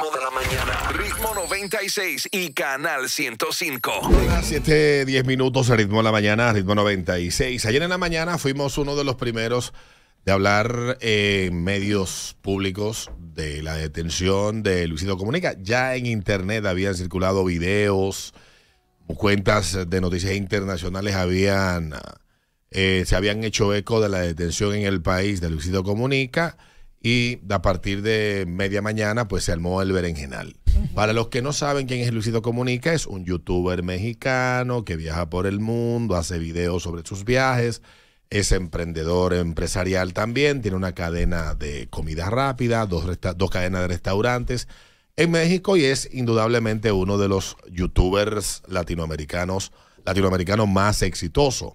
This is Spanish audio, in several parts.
ritmo de la mañana. Ritmo 96 y canal 105. 7, 10 minutos, ritmo de la mañana, ritmo 96. Ayer en la mañana fuimos uno de los primeros de hablar eh, en medios públicos de la detención de Luisito Comunica. Ya en internet habían circulado videos, cuentas de noticias internacionales habían eh, se habían hecho eco de la detención en el país de Luisito Comunica y a partir de media mañana pues se armó el berenjenal. Para los que no saben quién es Luisito Comunica, es un youtuber mexicano que viaja por el mundo, hace videos sobre sus viajes, es emprendedor empresarial también, tiene una cadena de comida rápida, dos, dos cadenas de restaurantes en México y es indudablemente uno de los youtubers latinoamericanos, latinoamericanos más exitosos.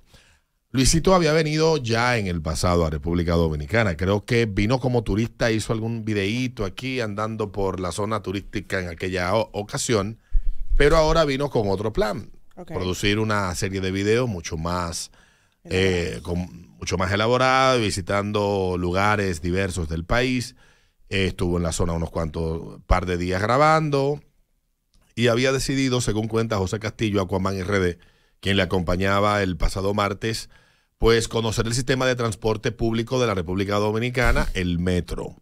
Luisito había venido ya en el pasado a República Dominicana. Creo que vino como turista, hizo algún videíto aquí andando por la zona turística en aquella ocasión, pero ahora vino con otro plan. Producir una serie de videos mucho más, eh, mucho más elaborado, visitando lugares diversos del país. Eh, estuvo en la zona unos cuantos par de días grabando y había decidido, según cuenta José Castillo, Aquaman RD, quien le acompañaba el pasado martes, pues conocer el sistema de transporte público de la República Dominicana, el metro.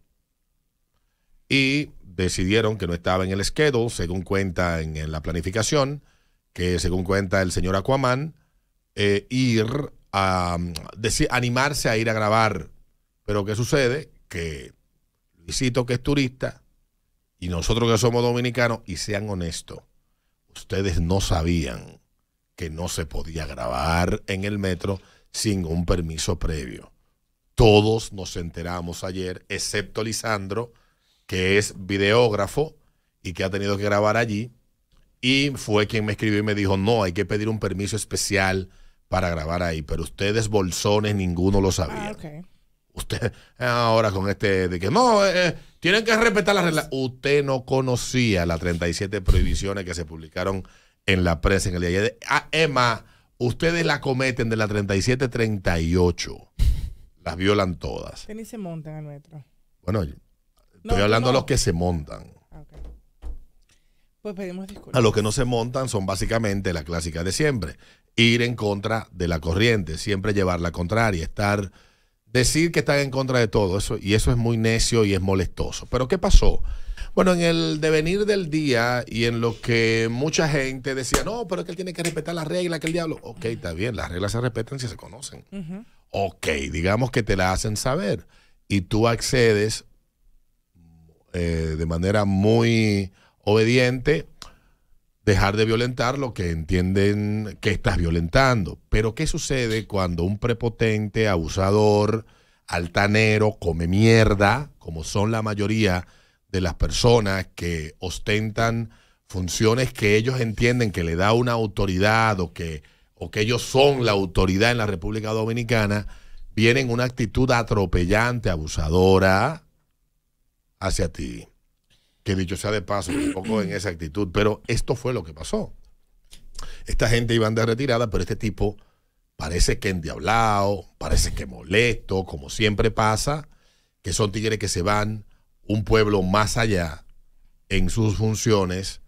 Y decidieron que no estaba en el schedule, según cuenta en, la planificación, que según cuenta el señor Aquaman, eh, ir a mm, decir, animarse a ir a grabar. Pero ¿qué sucede? Que Luisito, que es turista, y nosotros que somos dominicanos, y sean honestos, ustedes no sabían que no se podía grabar en el metro sin un permiso previo. Todos nos enteramos ayer, excepto Lisandro, que es videógrafo y que ha tenido que grabar allí. Y fue quien me escribió y me dijo, no, hay que pedir un permiso especial para grabar ahí. Pero ustedes, bolsones, ninguno lo ah, sabía. Usted, ahora con este, de que no, eh, eh, tienen que respetar las reglas. Usted no conocía las 37 prohibiciones que se publicaron en la prensa en el día de ayer. Ah, Emma Ustedes la cometen de la 37-38. Las violan todas. Que ni se montan a metro. Bueno, estoy hablando a los que se montan. Ah, pues pedimos disculpas. A los que no se montan son básicamente la clásica de siempre. Ir en contra de la corriente, siempre llevar la contraria, estar decir que están en contra de todo, eso, y eso es muy necio y es molestoso. Pero ¿qué pasó? Bueno, en el devenir del día y en lo que mucha gente decía, no, pero es que él tiene que respetar las reglas, que el diablo. Ok, está bien, las reglas se respetan si se conocen. Ok, digamos que te la hacen saber y tú accedes eh, de manera muy obediente dejar de violentar lo que entienden que estás violentando. Pero ¿qué sucede cuando un prepotente, abusador, altanero, come mierda, como son la mayoría de las personas que ostentan funciones que ellos entienden que le da una autoridad o que, o que ellos son la autoridad en la República Dominicana, vienen una actitud atropellante, abusadora hacia ti? que dicho sea de paso, un poco en esa actitud, pero esto fue lo que pasó. Esta gente iba de retirada, pero este tipo parece que endiablado, parece que molesto, como siempre pasa, que son tigres que se van un pueblo más allá en sus funciones,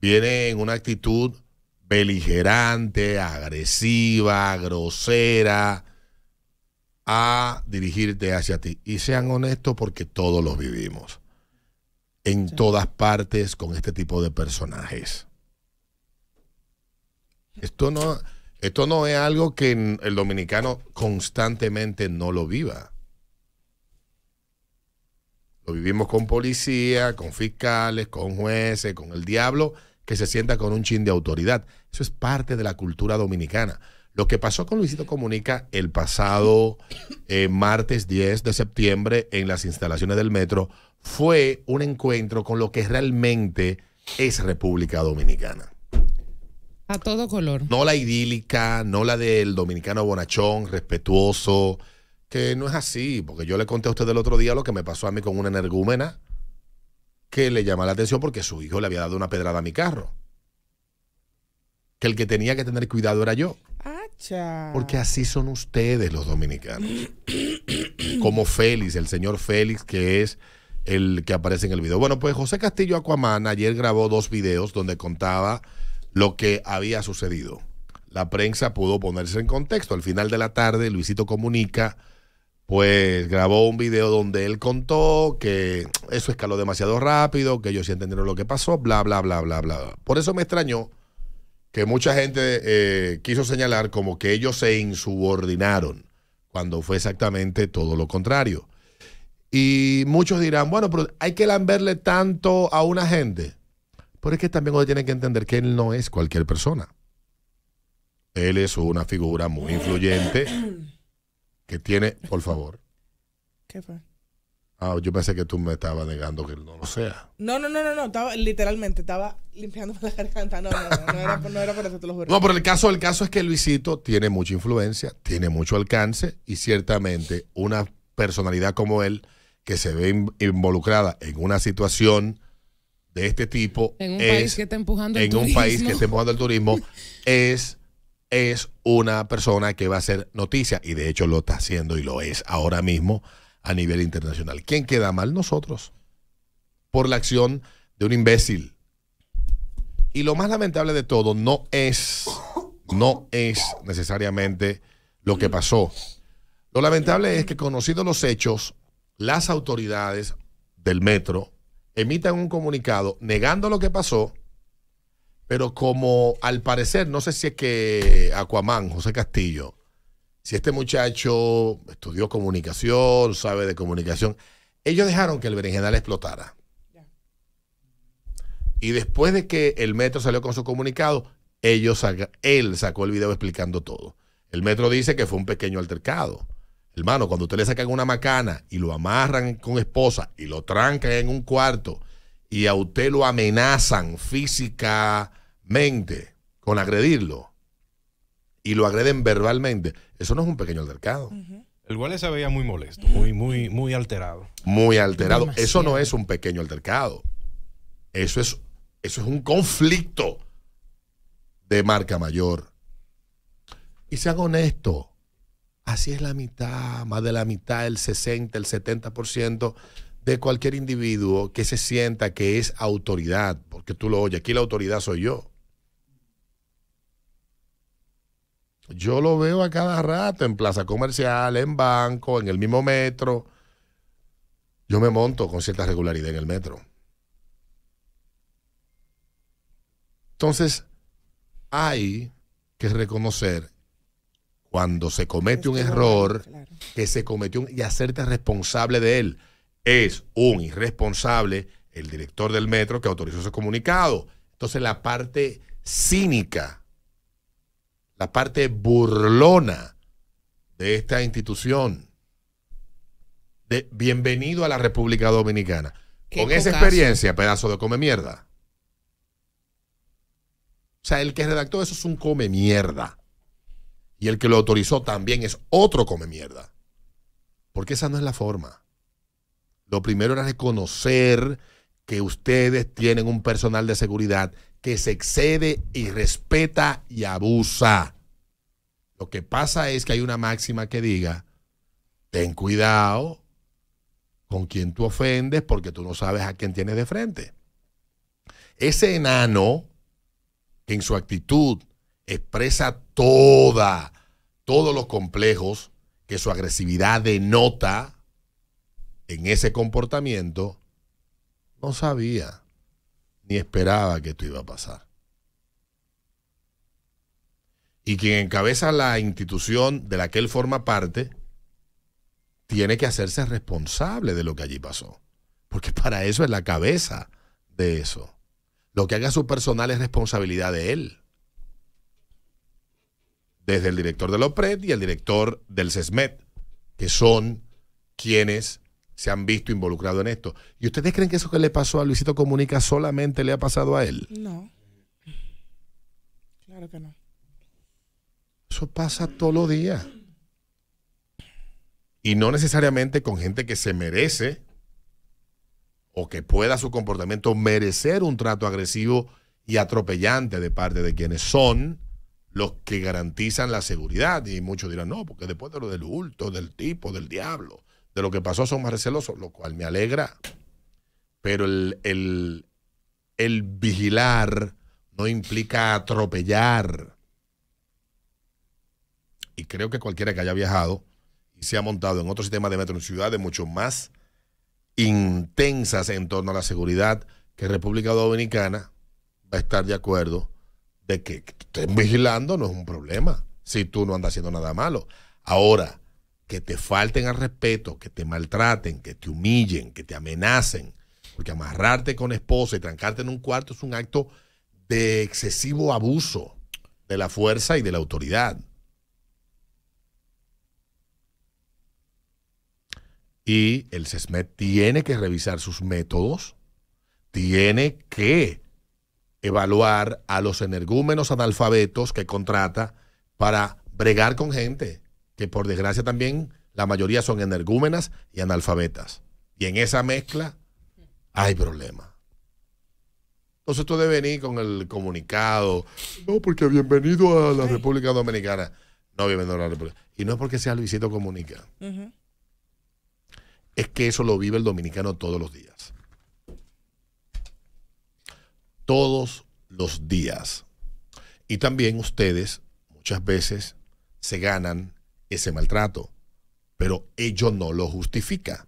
viene en una actitud beligerante, agresiva, grosera, a dirigirte hacia ti. Y sean honestos porque todos los vivimos en todas partes con este tipo de personajes. Esto no, esto no es algo que el dominicano constantemente no lo viva. Lo vivimos con policía, con fiscales, con jueces, con el diablo que se sienta con un chin de autoridad. Eso es parte de la cultura dominicana. Lo que pasó con Luisito Comunica el pasado eh, martes 10 de septiembre en las instalaciones del metro fue un encuentro con lo que realmente es República Dominicana. A todo color. No la idílica, no la del dominicano bonachón, respetuoso, que no es así, porque yo le conté a usted el otro día lo que me pasó a mí con una energúmena que le llama la atención porque su hijo le había dado una pedrada a mi carro. Que el que tenía que tener cuidado era yo. Acha. Porque así son ustedes los dominicanos. Como Félix, el señor Félix, que es el que aparece en el video. Bueno, pues José Castillo Aquaman ayer grabó dos videos donde contaba lo que había sucedido. La prensa pudo ponerse en contexto. Al final de la tarde, Luisito Comunica, pues grabó un video donde él contó que eso escaló demasiado rápido, que ellos sí entendieron lo que pasó, bla, bla, bla, bla, bla. Por eso me extrañó que mucha gente eh, quiso señalar como que ellos se insubordinaron, cuando fue exactamente todo lo contrario. Y muchos dirán, bueno, pero hay que lamberle tanto a una gente. Pero es que también uno tiene que entender que él no es cualquier persona. Él es una figura muy influyente que tiene, por favor. ¿Qué fue? Ah, yo pensé que tú me estabas negando que él no lo sea. No, no, no, no, no. literalmente, estaba limpiando la garganta. No, no, no, no, era, no era, por eso, te lo juro. No, pero el caso, el caso es que Luisito tiene mucha influencia, tiene mucho alcance y ciertamente una personalidad como él que se ve involucrada en una situación de este tipo en un país que está empujando el en un país que está empujando el turismo es es una persona que va a ser noticia y de hecho lo está haciendo y lo es ahora mismo a nivel internacional. ¿Quién queda mal? Nosotros. Por la acción de un imbécil. Y lo más lamentable de todo no es no es necesariamente lo que pasó. Lo lamentable es que conocidos los hechos las autoridades del metro emitan un comunicado negando lo que pasó, pero como al parecer, no sé si es que Aquaman, José Castillo, si este muchacho estudió comunicación, sabe de comunicación, ellos dejaron que el berenjenal explotara. Y después de que el metro salió con su comunicado, ellos él sacó el video explicando todo. El metro dice que fue un pequeño altercado Hermano, cuando usted le sacan una macana y lo amarran con esposa y lo trancan en un cuarto y a usted lo amenazan físicamente con agredirlo y lo agreden verbalmente, eso no es un pequeño altercado. El cual se veía muy molesto, muy, muy, muy alterado. Muy alterado. Eso no es un pequeño altercado. Eso es, eso es un conflicto de marca mayor. Y sean honestos. Así es la mitad, más de la mitad, el 60, el 70% de cualquier individuo que se sienta que es autoridad, porque tú lo oyes, aquí la autoridad soy yo. Yo lo veo a cada rato en plaza comercial, en banco, en el mismo metro. Yo me monto con cierta regularidad en el metro. Entonces, hay que reconocer cuando se comete un error, que se cometió un, y hacerte responsable de él. Es un irresponsable el director del metro que autorizó ese comunicado. Entonces la parte cínica, la parte burlona de esta institución, de bienvenido a la República Dominicana. Con esa experiencia, pedazo de come mierda. O sea, el que redactó eso es un come mierda. Y el que lo autorizó también es otro come mierda. Porque esa no es la forma. Lo primero era reconocer que ustedes tienen un personal de seguridad que se excede y respeta y abusa. Lo que pasa es que hay una máxima que diga, ten cuidado con quien tú ofendes porque tú no sabes a quién tienes de frente. Ese enano, en su actitud expresa toda, todos los complejos que su agresividad denota en ese comportamiento, no sabía ni esperaba que esto iba a pasar. Y quien encabeza la institución de la que él forma parte, tiene que hacerse responsable de lo que allí pasó. Porque para eso es la cabeza de eso. Lo que haga su personal es responsabilidad de él desde el director de los y el director del CESMET, que son quienes se han visto involucrados en esto. ¿Y ustedes creen que eso que le pasó a Luisito Comunica solamente le ha pasado a él? No. Claro que no. Eso pasa todos los días. Y no necesariamente con gente que se merece o que pueda su comportamiento merecer un trato agresivo y atropellante de parte de quienes son los que garantizan la seguridad. Y muchos dirán, no, porque después de lo del hurto, del tipo, del diablo, de lo que pasó son más recelosos, lo cual me alegra. Pero el, el, el vigilar no implica atropellar. Y creo que cualquiera que haya viajado y se ha montado en otro sistema de metro en ciudades mucho más intensas en torno a la seguridad que República Dominicana va a estar de acuerdo de que estén vigilando no es un problema, si tú no andas haciendo nada malo. Ahora, que te falten al respeto, que te maltraten, que te humillen, que te amenacen, porque amarrarte con esposa y trancarte en un cuarto es un acto de excesivo abuso de la fuerza y de la autoridad. Y el SESMET tiene que revisar sus métodos, tiene que evaluar a los energúmenos analfabetos que contrata para bregar con gente que por desgracia también la mayoría son energúmenas y analfabetas. Y en esa mezcla hay problema. Entonces tú debes venir con el comunicado, no, porque bienvenido a la República Dominicana. No, bienvenido a la República. Y no es porque sea Luisito Comunica. Es que eso lo vive el dominicano todos los días. todos los días. Y también ustedes muchas veces se ganan ese maltrato, pero ello no lo justifica.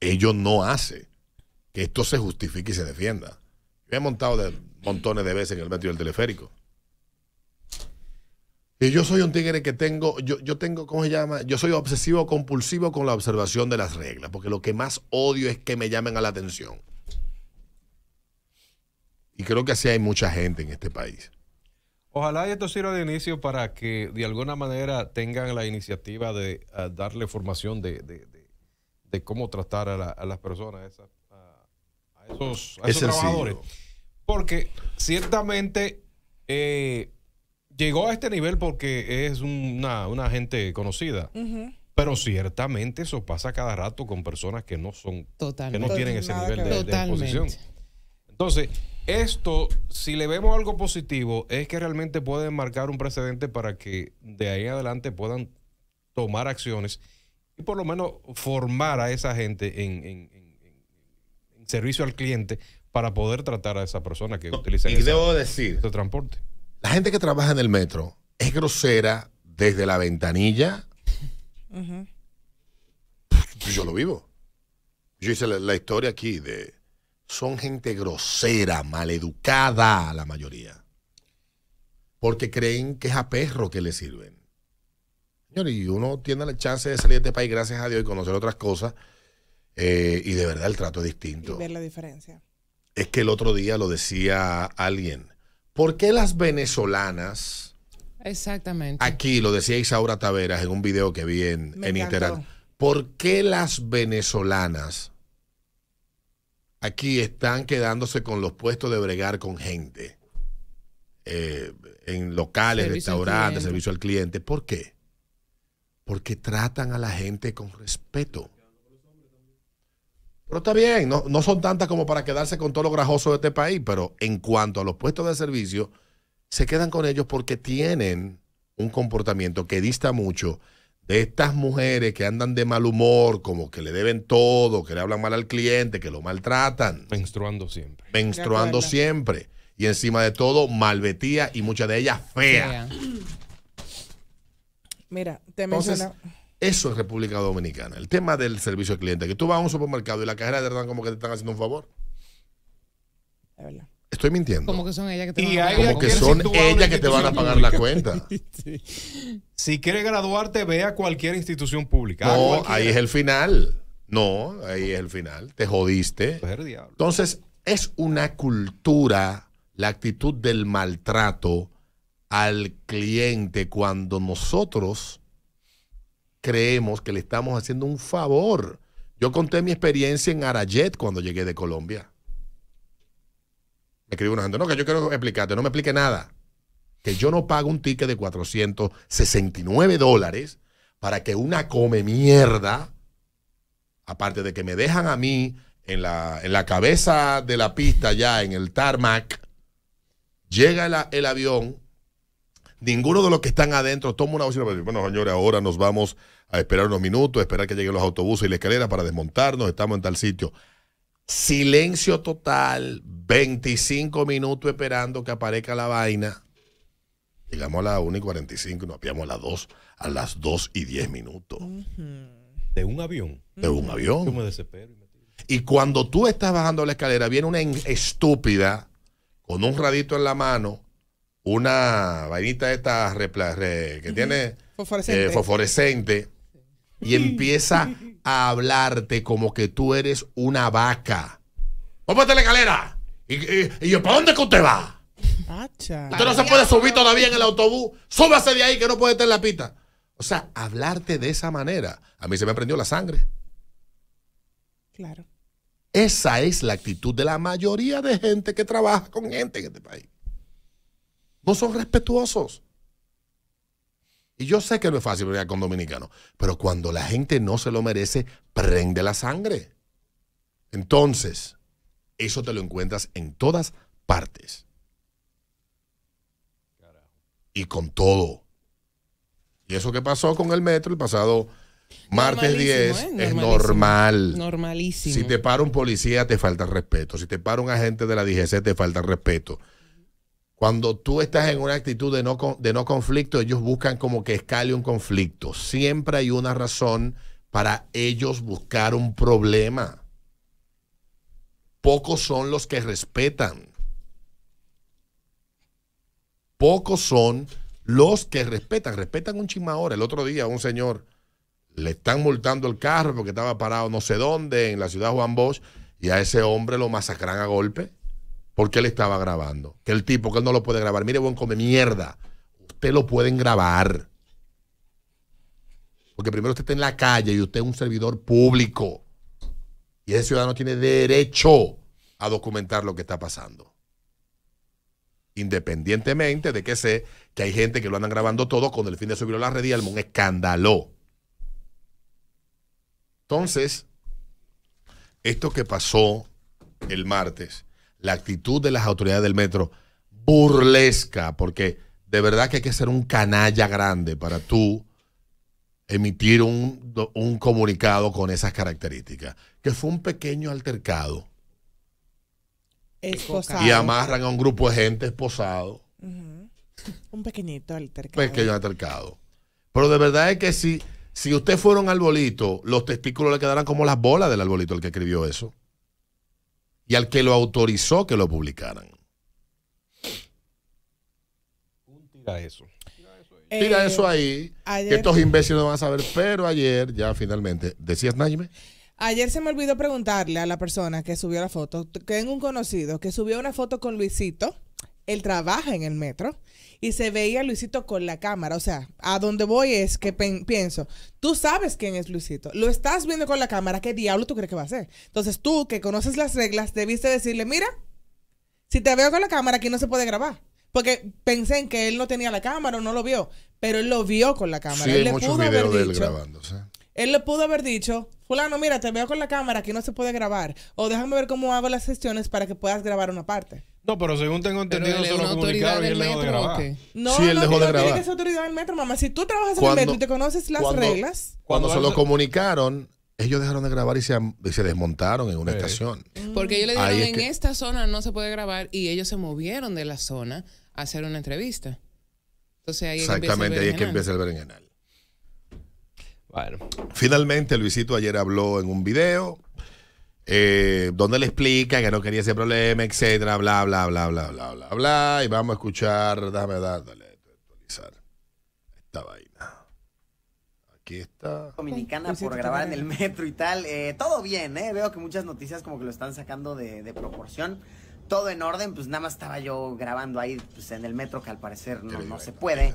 Ello no hace que esto se justifique y se defienda. Yo he montado de, montones de veces en el metro del teleférico yo soy un tigre que tengo, yo, tengo, ¿cómo se llama? Yo soy obsesivo compulsivo con la observación de las reglas, porque lo que más odio es que me llamen a la atención. Y creo que así hay mucha gente en este país. Ojalá y esto sirva de inicio para que de alguna manera tengan la iniciativa de eh, darle formación de, cómo tratar a, las personas, a, esos, esos trabajadores. Porque ciertamente eh, llegó a este nivel porque es una, gente conocida. Pero ciertamente eso pasa cada rato con personas que no son, que no tienen ese nivel de, disposición. Entonces, esto, si le vemos algo positivo, es que realmente pueden marcar un precedente para que de ahí en adelante puedan tomar acciones y por lo menos formar a esa gente en, en, en, servicio al cliente para poder tratar a esa persona que utiliza y decir, ese transporte. La gente que trabaja en el metro es grosera desde la ventanilla. yo lo vivo. Yo hice la, historia aquí de. Son gente grosera, maleducada, la mayoría. Porque creen que es a perro que le sirven. y uno tiene la chance de salir de este país, gracias a Dios, y conocer otras cosas. Eh, y de verdad el trato es distinto. ver la diferencia. Es que el otro día lo decía alguien ¿Por qué las venezolanas? Exactamente. Aquí lo decía Isaura Taveras en un video que vi en, en ¿Por qué las venezolanas aquí están quedándose con los puestos de bregar con gente? Eh, en locales, restaurantes, servicio al cliente. ¿Por qué? Porque tratan a la gente con respeto. Pero está bien, no, son tantas como para quedarse con todo lo grajoso de este país, pero en cuanto a los puestos de servicio, se quedan con ellos porque tienen un comportamiento que dista mucho de estas mujeres que andan de mal humor, como que le deben todo, que le hablan mal al cliente, que lo maltratan. Menstruando siempre. Menstruando siempre. Y encima de todo, malvetía y muchas de ellas feas. Fea. Mira, te menciono... Eso es República Dominicana. El tema del servicio al cliente, que tú vas a un supermercado y la cajera de verdad como que te están haciendo un favor. Estoy mintiendo. Como que son ellas que te van a pagar, que son ellas que te van a pagar la cuenta. Si quieres graduarte, ve a cualquier institución pública. No, ahí es el final. No, ahí es el final. Te jodiste. Pues Entonces, es una cultura la actitud del maltrato al cliente cuando nosotros creemos que le estamos haciendo un favor. Yo conté mi experiencia en Arayet cuando llegué de Colombia. Me escribió una gente, no, que yo quiero explicarte, no me explique nada. Que yo no pago un ticket de 469 dólares para que una come mierda, aparte de que me dejan a mí en la, en la cabeza de la pista ya, en el tarmac, llega el avión, Ninguno de los que están adentro toma una bocina y bueno, señores, ahora nos vamos a esperar unos minutos, esperar que lleguen los autobuses y la escalera para desmontarnos, estamos en tal sitio. Silencio total, 25 minutos esperando que aparezca la vaina. Llegamos a las 1 y 45 y nos apiamos a las 2, a las 2 y 10 minutos. ¿De un avión? De un avión. me Y cuando tú estás bajando la escalera, viene una estúpida con un radito en la mano una vainita esta que tiene eh, fosforescente. y empieza a hablarte como que tú eres una vaca. Vamos la escalera. Y, yo, ¿para dónde que usted va? Usted no se puede subir todavía en el autobús. Súbase de ahí que no puede estar en la pista. O sea, hablarte de esa manera. A mí se me prendió la sangre. Claro. Esa es la actitud de la mayoría de gente que trabaja con gente en este país. No son respetuosos. Y yo sé que no es fácil pelear con dominicanos, pero cuando la gente no se lo merece, prende la sangre. Entonces, eso te lo encuentras en todas partes. Y con todo. Y eso que pasó con el metro el pasado martes 10 ¿eh? es normal. Normalísimo. Si te para un policía, te falta respeto. Si te para un agente de la DGC, te falta respeto. Cuando tú estás en una actitud de no, de no conflicto, ellos buscan como que escale un conflicto. Siempre hay una razón para ellos buscar un problema. Pocos son los que respetan. Pocos son los que respetan. Respetan un chismador. El otro día un señor le están multando el carro porque estaba parado no sé dónde, en la ciudad de Juan Bosch, y a ese hombre lo masacran a golpe porque él estaba grabando. Que el tipo que él no lo puede grabar. Mire, buen come mierda. Usted lo pueden grabar. Porque primero usted está en la calle y usted es un servidor público. Y ese ciudadano tiene derecho a documentar lo que está pasando. Independientemente de que sé que hay gente que lo andan grabando todo con el fin de subirlo a la red y al un escándalo. Entonces, esto que pasó el martes la actitud de las autoridades del metro burlesca, porque de verdad que hay que ser un canalla grande para tú emitir un, comunicado con esas características, que fue un pequeño altercado. Y amarran a un grupo de gente esposado. Un pequeñito altercado. Pequeño altercado. Pero de verdad es que si, si usted fuera un arbolito, los testículos le quedarán como las bolas del arbolito el que escribió eso y al que lo autorizó que lo publicaran. Tira eso. Tira eh, eso ahí. que estos imbéciles no van a saber. Pero ayer ya finalmente, ¿decías Naime? Ayer se me olvidó preguntarle a la persona que subió la foto. Tengo un conocido que subió una foto con Luisito él trabaja en el metro y se veía Luisito con la cámara. O sea, a donde voy es que pienso, tú sabes quién es Luisito, lo estás viendo con la cámara, ¿qué diablo tú crees que va a hacer? Entonces tú, que conoces las reglas, debiste decirle, mira, si te veo con la cámara, aquí no se puede grabar. Porque pensé en que él no tenía la cámara o no lo vio, pero él lo vio con la cámara. él le pudo haber dicho, Él le pudo haber dicho, fulano, mira, te veo con la cámara, aquí no se puede grabar. O déjame ver cómo hago las sesiones para que puedas grabar una parte. No, pero según tengo entendido, se lo comunicaron y él dejó de grabar. No, sí, él no, dejó de grabar. tiene que ser autoridad del metro, mamá. Si tú trabajas en el metro y te conoces las reglas. Cuando, se lo comunicaron, ellos dejaron de grabar y se, desmontaron en una estación. Mm. Porque ellos le dijeron, en esta zona no se puede grabar y ellos se movieron de la zona a hacer una entrevista. Entonces ahí Exactamente, ahí es que empieza el berenjenal. Bueno. Finalmente, Luisito ayer habló en un video eh, donde le explica que no quería ese problema, etcétera, bla, bla, bla, bla, bla, bla, bla. Y vamos a escuchar, dame, dale, actualizar esta vaina. Aquí está. Dominicana por grabar en el metro y tal. Eh, todo bien, ¿eh? Veo que muchas noticias como que lo están sacando de, de, proporción. Todo en orden, pues nada más estaba yo grabando ahí pues, en el metro, que al parecer no, no se puede.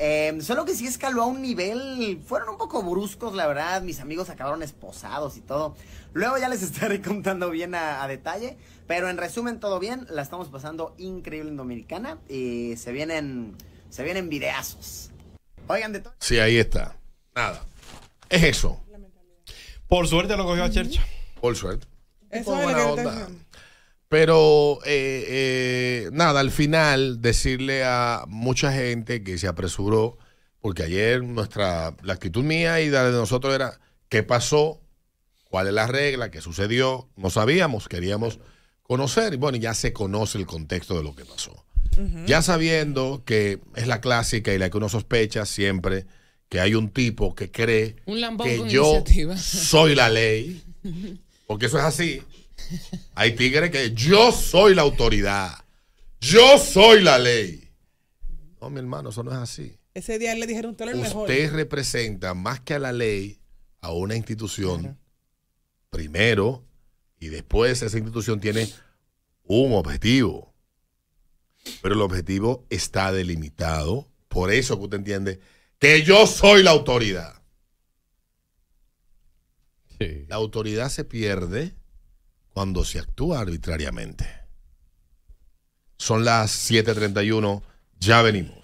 Em, solo que sí escaló a un nivel. Fueron un poco bruscos, la verdad. Mis amigos acabaron esposados y todo. Luego ya les estaré contando bien a, detalle. Pero en resumen, todo bien. La estamos pasando increíble en Dominicana. Y se vienen. Se vienen videazos. Oigan de todo. Sí, ahí está. Nada. Es eso. Por suerte lo cogió a Por suerte. Pero eh, eh, nada, al final decirle a mucha gente que se apresuró, porque ayer nuestra, la actitud mía y la de nosotros era, ¿qué pasó? ¿Cuál es la regla? ¿Qué sucedió? No sabíamos, queríamos conocer. Y bueno, ya se conoce el contexto de lo que pasó. Ya sabiendo que es la clásica y la que uno sospecha siempre, que hay un tipo que cree que yo soy la ley, porque eso es así. Hay tigres que yo soy la autoridad. Yo soy la ley. No, mi hermano, eso no es así. Ese día le dijeron usted mejor. Usted representa más que a la ley a una institución primero y después esa institución tiene un objetivo. Pero el objetivo está delimitado. Por eso que usted entiende que yo soy la autoridad. La autoridad se pierde cuando se actúa arbitrariamente. Son las 7:31, ya venimos.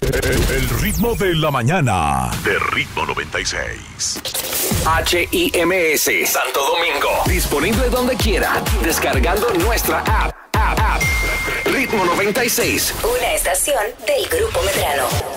El, ritmo de la mañana, de ritmo 96. HIMS, Santo Domingo. Disponible donde quiera, descargando nuestra app. app, app. Ritmo 96. Una estación del Grupo Medrano.